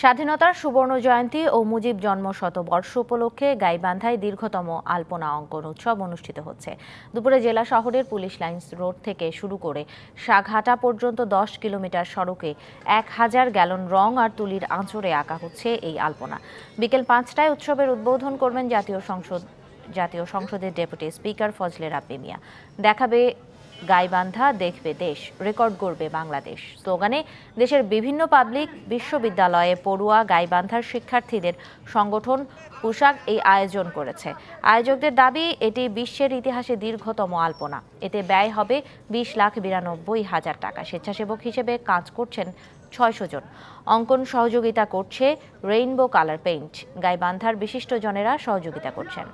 স্বাধীনতার সুবর্ণ জয়ন্তী ও মুজিব জন্ম শতবর্ষ উপলক্ষে গাইবান্ধায় দীর্ঘতম আলপনা অঙ্কন উৎসব অনুষ্ঠিত হচ্ছে দুপুরে জেলা শহরের পুলিশ লাইন্স রোড থেকে শুরু করে সাঘাটা পর্যন্ত দশ কিলোমিটার সড়কে এক হাজার গ্যালন রং আর তুলির আঁচড়ে আঁকা হচ্ছে এই আলপনা বিকেল পাঁচটায় উৎসবের উদ্বোধন করবেন জাতীয় সংসদ জাতীয় সংসদের ডেপুটি স্পিকার ফজলে রাব্বি মিয়া দেখাবে গাইবান্ধা দেখবে দেশ রেকর্ড করবে বাংলাদেশ স্লোগানে দেশের বিভিন্ন পাবলিক বিশ্ববিদ্যালয়ে পড়ুয়া গাইবান্ধার শিক্ষার্থীদের সংগঠন পোশাক এই আয়োজন করেছে আয়োজকদের দাবি এটি বিশ্বের ইতিহাসে দীর্ঘতম আলপনা এতে ব্যয় হবে বিশ লাখ বিরানব্বই হাজার টাকা স্বেচ্ছাসেবক হিসেবে কাজ করছেন ছয়শো জন অঙ্কন সহযোগিতা করছে রেইনবো কালার পেইন্ট গাইবান্ধার বিশিষ্টজনেরা সহযোগিতা করছেন